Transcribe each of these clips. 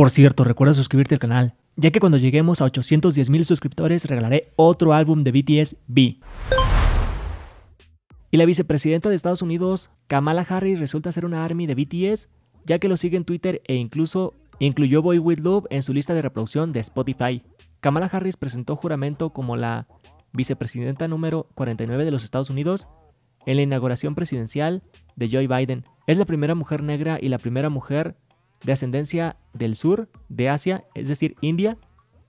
Por cierto, recuerda suscribirte al canal, ya que cuando lleguemos a 810 mil suscriptores regalaré otro álbum de BTS B. Y la vicepresidenta de Estados Unidos, Kamala Harris, resulta ser una army de BTS, ya que lo sigue en Twitter e incluso incluyó Boy With Love en su lista de reproducción de Spotify. Kamala Harris presentó juramento como la vicepresidenta número 49 de los Estados Unidos en la inauguración presidencial de Joe Biden. Es la primera mujer negra y la primera mujer de ascendencia del sur de Asia, es decir, India,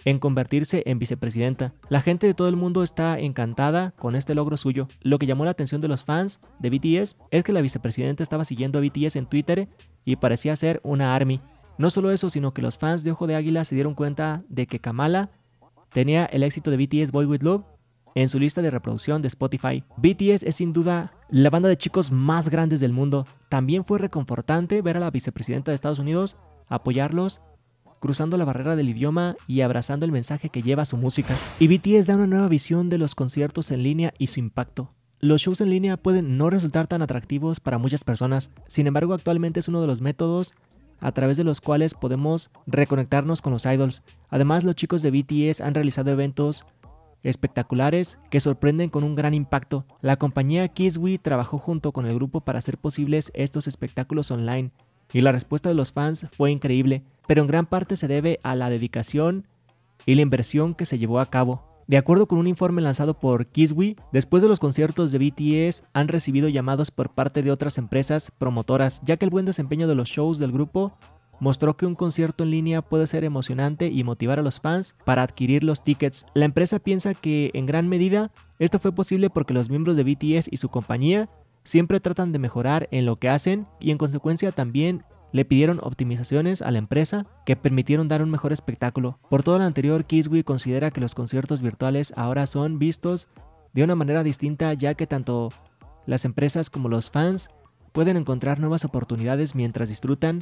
en convertirse en vicepresidenta. La gente de todo el mundo está encantada con este logro suyo. Lo que llamó la atención de los fans de BTS es que la vicepresidenta estaba siguiendo a BTS en Twitter y parecía ser una ARMY. No solo eso, sino que los fans de Ojo de Águila se dieron cuenta de que Kamala tenía el éxito de BTS Boy With Love en su lista de reproducción de Spotify. BTS es sin duda la banda de chicos más grandes del mundo. También fue reconfortante ver a la vicepresidenta de Estados Unidos apoyarlos cruzando la barrera del idioma y abrazando el mensaje que lleva su música. Y BTS da una nueva visión de los conciertos en línea y su impacto. Los shows en línea pueden no resultar tan atractivos para muchas personas, sin embargo actualmente es uno de los métodos a través de los cuales podemos reconectarnos con los idols. Además, los chicos de BTS han realizado eventos espectaculares que sorprenden con un gran impacto. La compañía Kiswi trabajó junto con el grupo para hacer posibles estos espectáculos online y la respuesta de los fans fue increíble, pero en gran parte se debe a la dedicación y la inversión que se llevó a cabo. De acuerdo con un informe lanzado por Kiswi, después de los conciertos de BTS han recibido llamados por parte de otras empresas promotoras, ya que el buen desempeño de los shows del grupo mostró que un concierto en línea puede ser emocionante y motivar a los fans para adquirir los tickets. La empresa piensa que, en gran medida, esto fue posible porque los miembros de BTS y su compañía siempre tratan de mejorar en lo que hacen y en consecuencia también le pidieron optimizaciones a la empresa que permitieron dar un mejor espectáculo. Por todo lo anterior, Kiswi considera que los conciertos virtuales ahora son vistos de una manera distinta ya que tanto las empresas como los fans pueden encontrar nuevas oportunidades mientras disfrutan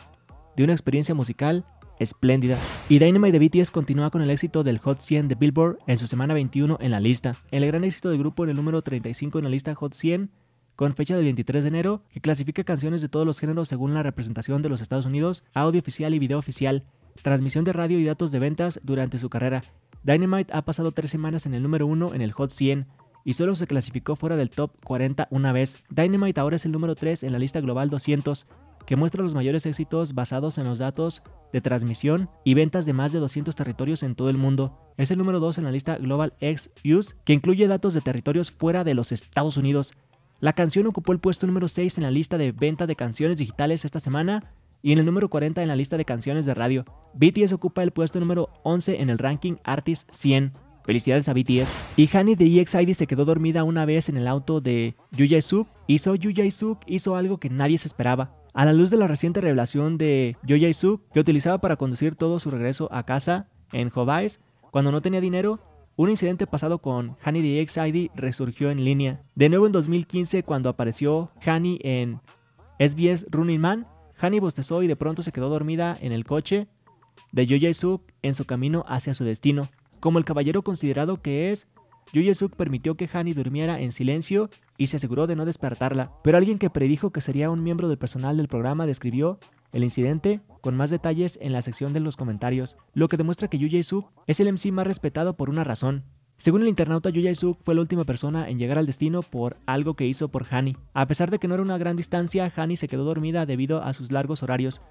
de una experiencia musical espléndida. Y Dynamite de BTS continúa con el éxito del Hot 100 de Billboard en su semana 21 en la lista. El gran éxito del grupo en el número 35 en la lista Hot 100 con fecha del 23 de enero, que clasifica canciones de todos los géneros según la representación de los Estados Unidos, audio oficial y video oficial, transmisión de radio y datos de ventas durante su carrera. Dynamite ha pasado tres semanas en el número 1 en el Hot 100 y solo se clasificó fuera del top 40 una vez. Dynamite ahora es el número 3 en la lista global 200 que muestra los mayores éxitos basados en los datos de transmisión y ventas de más de 200 territorios en todo el mundo. Es el número 2 en la lista Global X Use, que incluye datos de territorios fuera de los Estados Unidos. La canción ocupó el puesto número 6 en la lista de venta de canciones digitales esta semana y en el número 40 en la lista de canciones de radio. BTS ocupa el puesto número 11 en el ranking Artist 100. Felicidades a BTS. Y Hani de EXID se quedó dormida una vez en el auto de Yu suk Hizo Yu suk hizo algo que nadie se esperaba. A la luz de la reciente revelación de Yo suk que utilizaba para conducir todo su regreso a casa en Hobais, cuando no tenía dinero, un incidente pasado con de EXID resurgió en línea. De nuevo en 2015, cuando apareció Hani en SBS Running Man, Hani bostezó y de pronto se quedó dormida en el coche de Yo Jae-suk en su camino hacia su destino. Como el caballero considerado que es, Suk permitió que Hani durmiera en silencio y se aseguró de no despertarla, pero alguien que predijo que sería un miembro del personal del programa describió el incidente con más detalles en la sección de los comentarios, lo que demuestra que Yu Suk es el MC más respetado por una razón. Según el internauta, Yu Suk fue la última persona en llegar al destino por algo que hizo por Hani. A pesar de que no era una gran distancia, Hani se quedó dormida debido a sus largos horarios,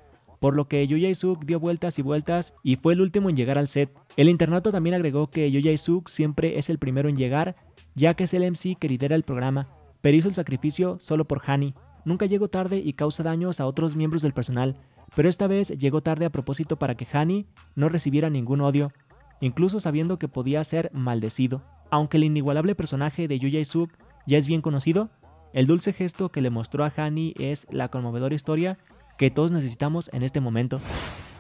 por lo que Jae Suk dio vueltas y vueltas y fue el último en llegar al set. El internato también agregó que Jae Suk siempre es el primero en llegar, ya que es el MC que lidera el programa, pero hizo el sacrificio solo por Hani. Nunca llegó tarde y causa daños a otros miembros del personal, pero esta vez llegó tarde a propósito para que Hani no recibiera ningún odio, incluso sabiendo que podía ser maldecido. Aunque el inigualable personaje de Jae Suk ya es bien conocido, el dulce gesto que le mostró a Hani es la conmovedora historia que todos necesitamos en este momento.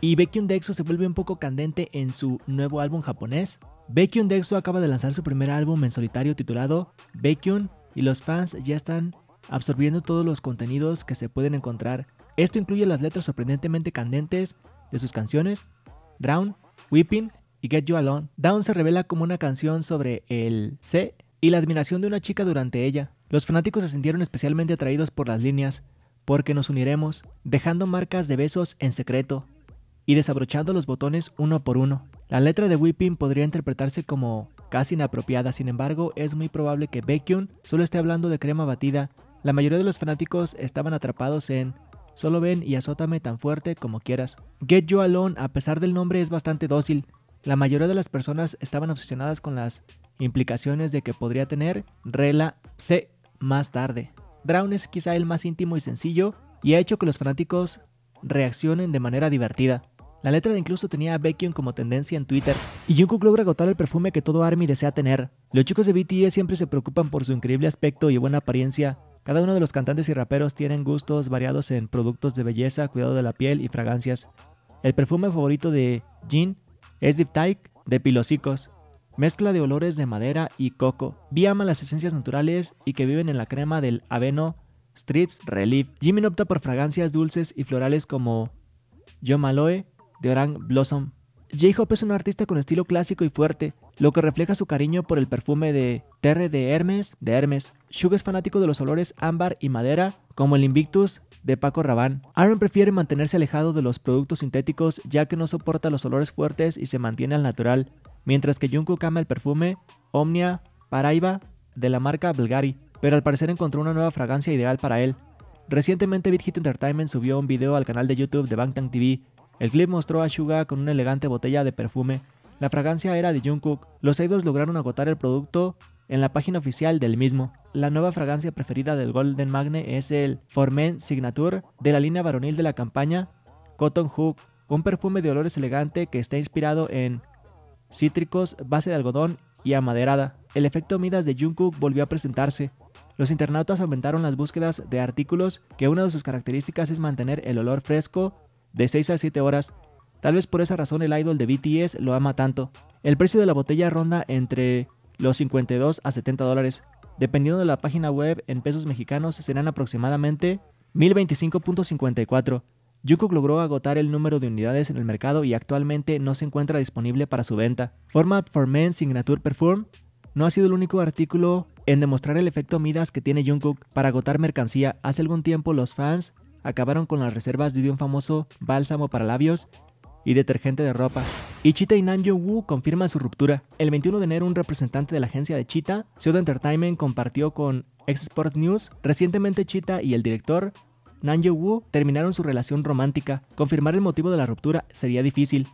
Y Becky DEXO se vuelve un poco candente en su nuevo álbum japonés. Becky DEXO acaba de lanzar su primer álbum en solitario titulado Baekhyun y los fans ya están absorbiendo todos los contenidos que se pueden encontrar. Esto incluye las letras sorprendentemente candentes de sus canciones Drown, Weeping y Get You Alone. Down se revela como una canción sobre el C y la admiración de una chica durante ella. Los fanáticos se sintieron especialmente atraídos por las líneas porque nos uniremos dejando marcas de besos en secreto y desabrochando los botones uno por uno. La letra de Whipping podría interpretarse como casi inapropiada, sin embargo es muy probable que Baekhyun solo esté hablando de crema batida. La mayoría de los fanáticos estaban atrapados en solo ven y azótame tan fuerte como quieras. Get You Alone a pesar del nombre es bastante dócil. La mayoría de las personas estaban obsesionadas con las implicaciones de que podría tener Rela C más tarde. Drown es quizá el más íntimo y sencillo y ha hecho que los fanáticos reaccionen de manera divertida. La letra de incluso tenía a Baekhyun como tendencia en Twitter, y Jungkook logra agotar el perfume que todo ARMY desea tener. Los chicos de BTS e siempre se preocupan por su increíble aspecto y buena apariencia. Cada uno de los cantantes y raperos tienen gustos variados en productos de belleza, cuidado de la piel y fragancias. El perfume favorito de Jin es Diptyque de Pilosicos, mezcla de olores de madera y coco. Vi ama las esencias naturales y que viven en la crema del aveno Streets Relief. Jimmy opta por fragancias dulces y florales como Yomaloe, de Orang Blossom J-Hope es un artista con estilo clásico y fuerte, lo que refleja su cariño por el perfume de Terre de Hermes de Hermes. Suga es fanático de los olores ámbar y madera, como el Invictus de Paco Rabanne. Aaron prefiere mantenerse alejado de los productos sintéticos ya que no soporta los olores fuertes y se mantiene al natural, mientras que Jungkook ama el perfume Omnia Paraiba de la marca Bulgari, pero al parecer encontró una nueva fragancia ideal para él. Recientemente Big Entertainment subió un video al canal de YouTube de Bangtan TV el clip mostró a Suga con una elegante botella de perfume. La fragancia era de Jungkook. Los idols lograron agotar el producto en la página oficial del mismo. La nueva fragancia preferida del Golden Magne es el Formen Signature de la línea varonil de la campaña Cotton Hook, un perfume de olores elegante que está inspirado en cítricos, base de algodón y amaderada. El efecto Midas de Jungkook volvió a presentarse. Los internautas aumentaron las búsquedas de artículos que una de sus características es mantener el olor fresco de 6 a 7 horas. Tal vez por esa razón el idol de BTS lo ama tanto. El precio de la botella ronda entre los 52 a 70 dólares. Dependiendo de la página web, en pesos mexicanos serán aproximadamente 1025.54. Jungkook logró agotar el número de unidades en el mercado y actualmente no se encuentra disponible para su venta. Format for Men Signature Perform no ha sido el único artículo en demostrar el efecto Midas que tiene Jungkook para agotar mercancía. Hace algún tiempo los fans acabaron con las reservas de un famoso bálsamo para labios y detergente de ropa. Y Chita y Nanjo Woo confirman su ruptura. El 21 de enero, un representante de la agencia de Chita Pseudo Entertainment, compartió con X News. Recientemente, Cheetah y el director Nanjo Woo terminaron su relación romántica. Confirmar el motivo de la ruptura sería difícil.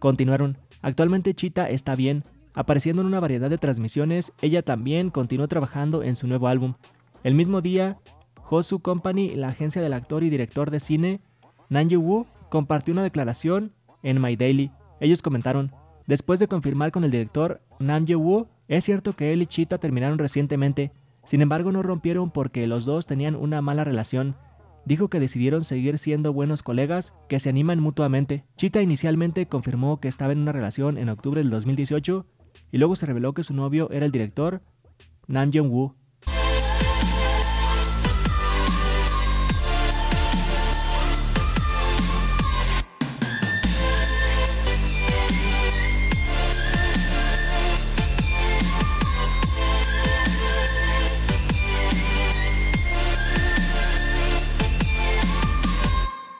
Continuaron. Actualmente, Cheetah está bien. Apareciendo en una variedad de transmisiones, ella también continuó trabajando en su nuevo álbum. El mismo día, su Company, la agencia del actor y director de cine, Nanji Wu, compartió una declaración en My Daily. Ellos comentaron, después de confirmar con el director Ye Wu, es cierto que él y Chita terminaron recientemente, sin embargo no rompieron porque los dos tenían una mala relación. Dijo que decidieron seguir siendo buenos colegas que se animan mutuamente. Chita inicialmente confirmó que estaba en una relación en octubre del 2018 y luego se reveló que su novio era el director Nam Ye woo